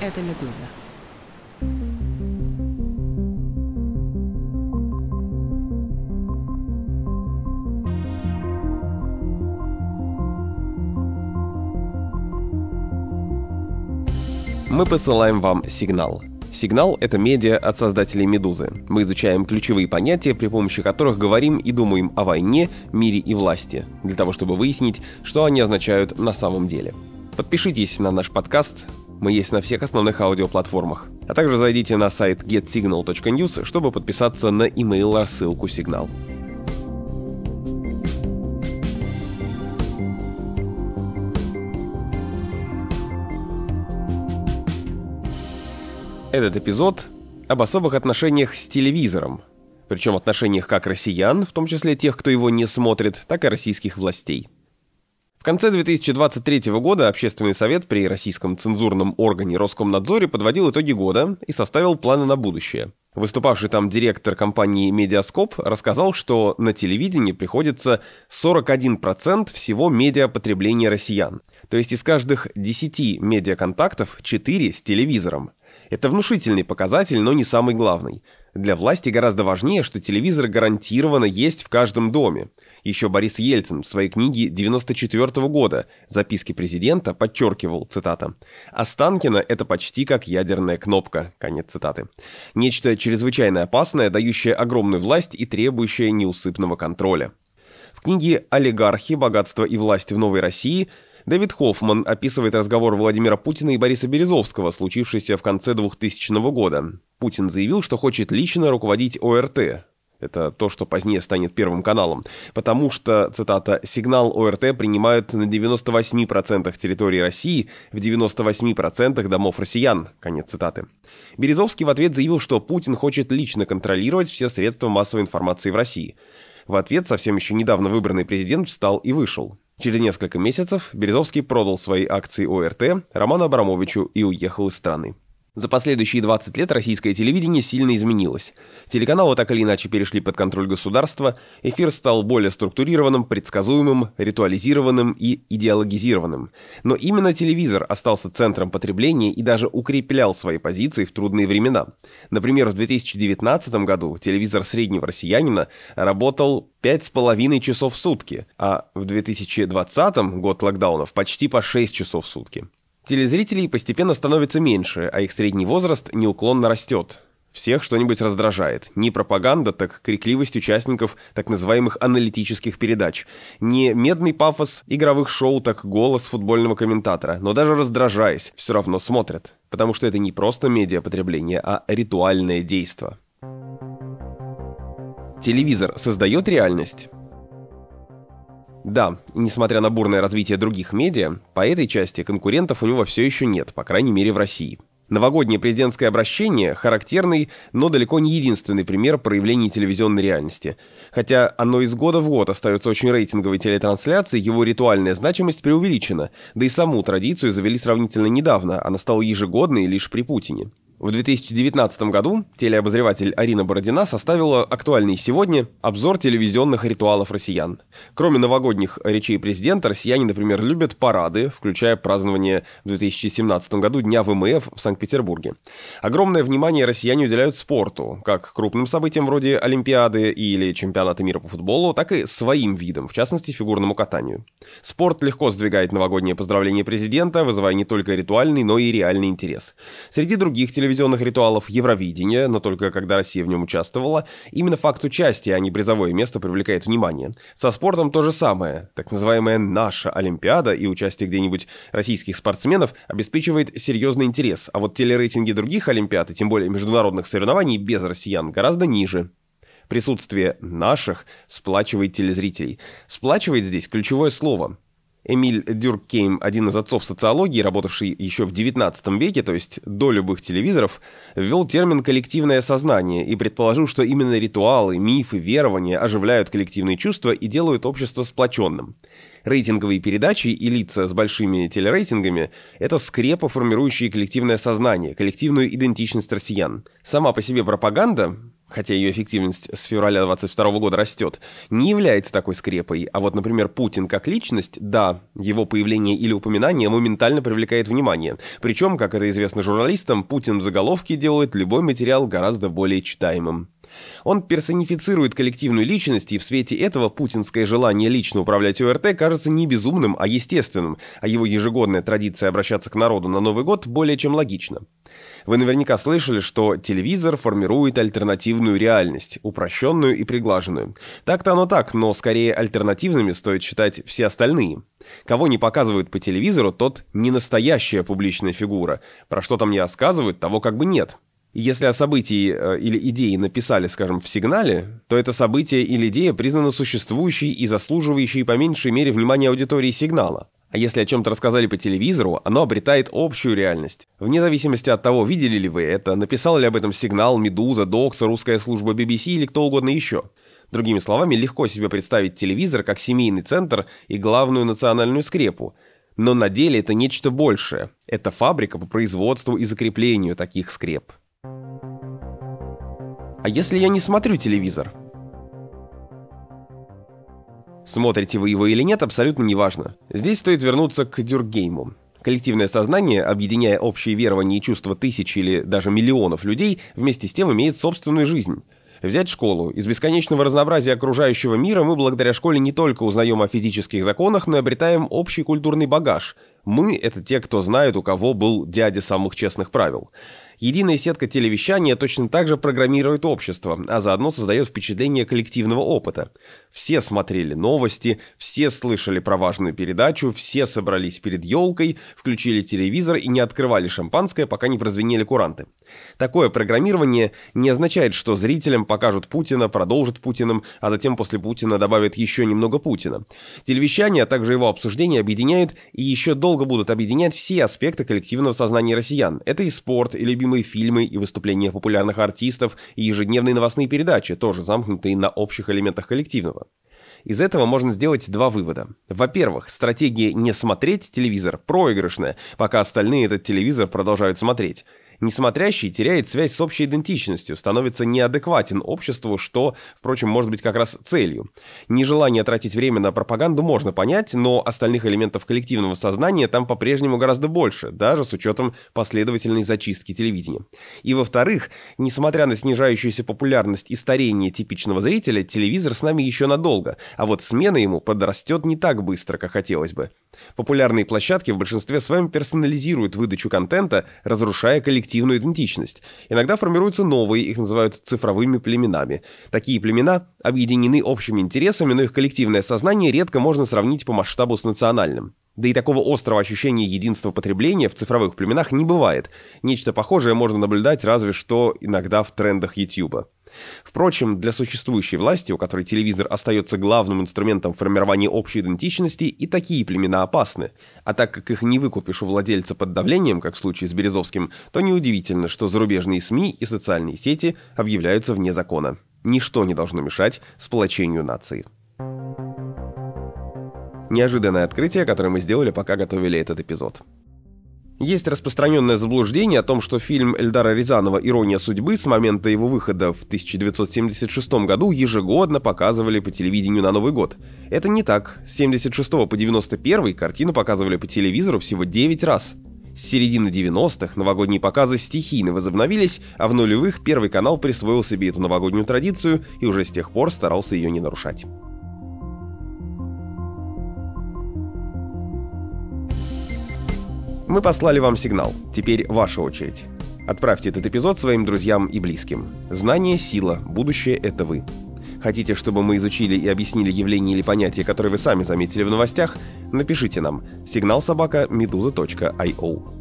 Это «Медуза». мы посылаем вам сигнал. Сигнал — это медиа от создателей «Медузы». Мы изучаем ключевые понятия, при помощи которых говорим и думаем о войне, мире и власти, для того чтобы выяснить, что они означают на самом деле. Подпишитесь на наш подкаст, мы есть на всех основных аудиоплатформах. А также зайдите на сайт getsignal.news, чтобы подписаться на email-рассылку «Сигнал». Этот эпизод об особых отношениях с телевизором, причем отношениях как россиян, в том числе тех, кто его не смотрит, так и российских властей – конце 2023 года Общественный совет при российском цензурном органе Роскомнадзоре подводил итоги года и составил планы на будущее. Выступавший там директор компании «Медиаскоп» рассказал, что на телевидении приходится 41% всего медиапотребления россиян. То есть из каждых 10 медиаконтактов 4 с телевизором. Это внушительный показатель, но не самый главный. Для власти гораздо важнее, что телевизор гарантированно есть в каждом доме. Еще Борис Ельцин в своей книге 94 -го года «Записки президента» подчеркивал, цитата, «Останкино – это почти как ядерная кнопка», конец цитаты. Нечто чрезвычайно опасное, дающее огромную власть и требующее неусыпного контроля. В книге «Олигархи. Богатство и власть в Новой России» Дэвид Хоффман описывает разговор Владимира Путина и Бориса Березовского, случившийся в конце 2000 года. Путин заявил, что хочет лично руководить ОРТ. Это то, что позднее станет Первым каналом. Потому что, цитата, «сигнал ОРТ принимают на 98% территории России, в 98% домов россиян». Конец цитаты. Березовский в ответ заявил, что Путин хочет лично контролировать все средства массовой информации в России. В ответ совсем еще недавно выбранный президент встал и вышел. Через несколько месяцев Березовский продал свои акции ОРТ Роману Абрамовичу и уехал из страны. За последующие 20 лет российское телевидение сильно изменилось. Телеканалы так или иначе перешли под контроль государства, эфир стал более структурированным, предсказуемым, ритуализированным и идеологизированным. Но именно телевизор остался центром потребления и даже укреплял свои позиции в трудные времена. Например, в 2019 году телевизор среднего россиянина работал пять с половиной часов в сутки, а в 2020, год локдаунов, почти по 6 часов в сутки. Телезрителей постепенно становится меньше, а их средний возраст неуклонно растет. Всех что-нибудь раздражает. Не пропаганда, так крикливость участников так называемых аналитических передач. Не медный пафос игровых шоу, так голос футбольного комментатора. Но даже раздражаясь, все равно смотрят. Потому что это не просто медиапотребление, а ритуальное действие. Телевизор создает реальность? Да, несмотря на бурное развитие других медиа, по этой части конкурентов у него все еще нет, по крайней мере в России. Новогоднее президентское обращение – характерный, но далеко не единственный пример проявления телевизионной реальности. Хотя оно из года в год остается очень рейтинговой телетрансляцией, его ритуальная значимость преувеличена, да и саму традицию завели сравнительно недавно, она а стала ежегодной лишь при Путине. В 2019 году телеобозреватель Арина Бородина составила актуальный сегодня обзор телевизионных ритуалов россиян. Кроме новогодних речей президента, россияне, например, любят парады, включая празднование в 2017 году Дня ВМФ в Санкт-Петербурге. Огромное внимание россияне уделяют спорту, как крупным событиям вроде Олимпиады или Чемпионата мира по футболу, так и своим видам, в частности, фигурному катанию. Спорт легко сдвигает новогоднее поздравление президента, вызывая не только ритуальный, но и реальный интерес. Среди других телевизионных телевизионных ритуалов Евровидения, но только когда Россия в нем участвовала, именно факт участия, а не призовое место привлекает внимание. Со спортом то же самое. Так называемая «наша Олимпиада» и участие где-нибудь российских спортсменов обеспечивает серьезный интерес, а вот телерейтинги других Олимпиад и тем более международных соревнований без россиян гораздо ниже. Присутствие «наших» сплачивает телезрителей. Сплачивает здесь ключевое слово – Эмиль Дюркейм, один из отцов социологии, работавший еще в XIX веке, то есть до любых телевизоров, ввел термин «коллективное сознание» и предположил, что именно ритуалы, мифы, верования оживляют коллективные чувства и делают общество сплоченным. Рейтинговые передачи и лица с большими телерейтингами – это скрепы, формирующие коллективное сознание, коллективную идентичность россиян. Сама по себе пропаганда, хотя ее эффективность с февраля 22 года растет, не является такой скрепой. А вот, например, Путин как личность, да, его появление или упоминание моментально привлекает внимание. Причем, как это известно журналистам, Путин в заголовке делает любой материал гораздо более читаемым. Он персонифицирует коллективную личность, и в свете этого путинское желание лично управлять ОРТ кажется не безумным, а естественным, а его ежегодная традиция обращаться к народу на Новый год более чем логична. Вы наверняка слышали, что телевизор формирует альтернативную реальность, упрощенную и приглаженную. Так-то оно так, но скорее альтернативными стоит считать все остальные. Кого не показывают по телевизору, тот не настоящая публичная фигура. Про что там не рассказывают, того как бы нет. Если о событии э, или идее написали, скажем, в сигнале, то это событие или идея признано существующей и заслуживающей по меньшей мере внимания аудитории сигнала. А если о чем-то рассказали по телевизору, оно обретает общую реальность. Вне зависимости от того, видели ли вы это, написал ли об этом сигнал, Медуза, Докса, русская служба BBC или кто угодно еще. Другими словами, легко себе представить телевизор как семейный центр и главную национальную скрепу. Но на деле это нечто большее. Это фабрика по производству и закреплению таких скреп. А если я не смотрю телевизор? Смотрите вы его или нет, абсолютно не важно. Здесь стоит вернуться к Дюргейму. Коллективное сознание, объединяя общие верования и чувства тысяч или даже миллионов людей, вместе с тем имеет собственную жизнь. Взять школу. Из бесконечного разнообразия окружающего мира мы благодаря школе не только узнаем о физических законах, но и обретаем общий культурный багаж. Мы – это те, кто знает, у кого был дядя самых честных правил. Единая сетка телевещания точно так же программирует общество, а заодно создает впечатление коллективного опыта. Все смотрели новости, все слышали про важную передачу, все собрались перед елкой, включили телевизор и не открывали шампанское, пока не прозвенели куранты. Такое программирование не означает, что зрителям покажут Путина, продолжат Путиным, а затем после Путина добавят еще немного Путина. Телевещание, а также его обсуждение объединяют и еще долго будут объединять все аспекты коллективного сознания россиян. Это и спорт, и любимый мультфильмы, фильмы и выступления популярных артистов, и ежедневные новостные передачи, тоже замкнутые на общих элементах коллективного. Из этого можно сделать два вывода. Во-первых, стратегия «не смотреть телевизор» проигрышная, пока остальные этот телевизор продолжают смотреть – Несмотрящий теряет связь с общей идентичностью, становится неадекватен обществу, что, впрочем, может быть как раз целью. Нежелание тратить время на пропаганду можно понять, но остальных элементов коллективного сознания там по-прежнему гораздо больше, даже с учетом последовательной зачистки телевидения. И во-вторых, несмотря на снижающуюся популярность и старение типичного зрителя, телевизор с нами еще надолго, а вот смена ему подрастет не так быстро, как хотелось бы. Популярные площадки в большинстве своем персонализируют выдачу контента, разрушая коллектив коллективную идентичность. Иногда формируются новые, их называют цифровыми племенами. Такие племена объединены общими интересами, но их коллективное сознание редко можно сравнить по масштабу с национальным. Да и такого острого ощущения единства потребления в цифровых племенах не бывает. Нечто похожее можно наблюдать разве что иногда в трендах YouTube. Впрочем, для существующей власти, у которой телевизор остается главным инструментом формирования общей идентичности, и такие племена опасны. А так как их не выкупишь у владельца под давлением, как в случае с Березовским, то неудивительно, что зарубежные СМИ и социальные сети объявляются вне закона. Ничто не должно мешать сплочению нации. Неожиданное открытие, которое мы сделали, пока готовили этот эпизод. Есть распространенное заблуждение о том, что фильм Эльдара Рязанова «Ирония судьбы» с момента его выхода в 1976 году ежегодно показывали по телевидению на Новый год. Это не так. С 76 по 91 картину показывали по телевизору всего 9 раз. С середины 90-х новогодние показы стихийно возобновились, а в нулевых Первый канал присвоил себе эту новогоднюю традицию и уже с тех пор старался ее не нарушать. Мы послали вам сигнал. Теперь ваша очередь. Отправьте этот эпизод своим друзьям и близким. Знание – сила, будущее – это вы. Хотите, чтобы мы изучили и объяснили явление или понятие, которое вы сами заметили в новостях? Напишите нам. Сигнал собака медуза.io.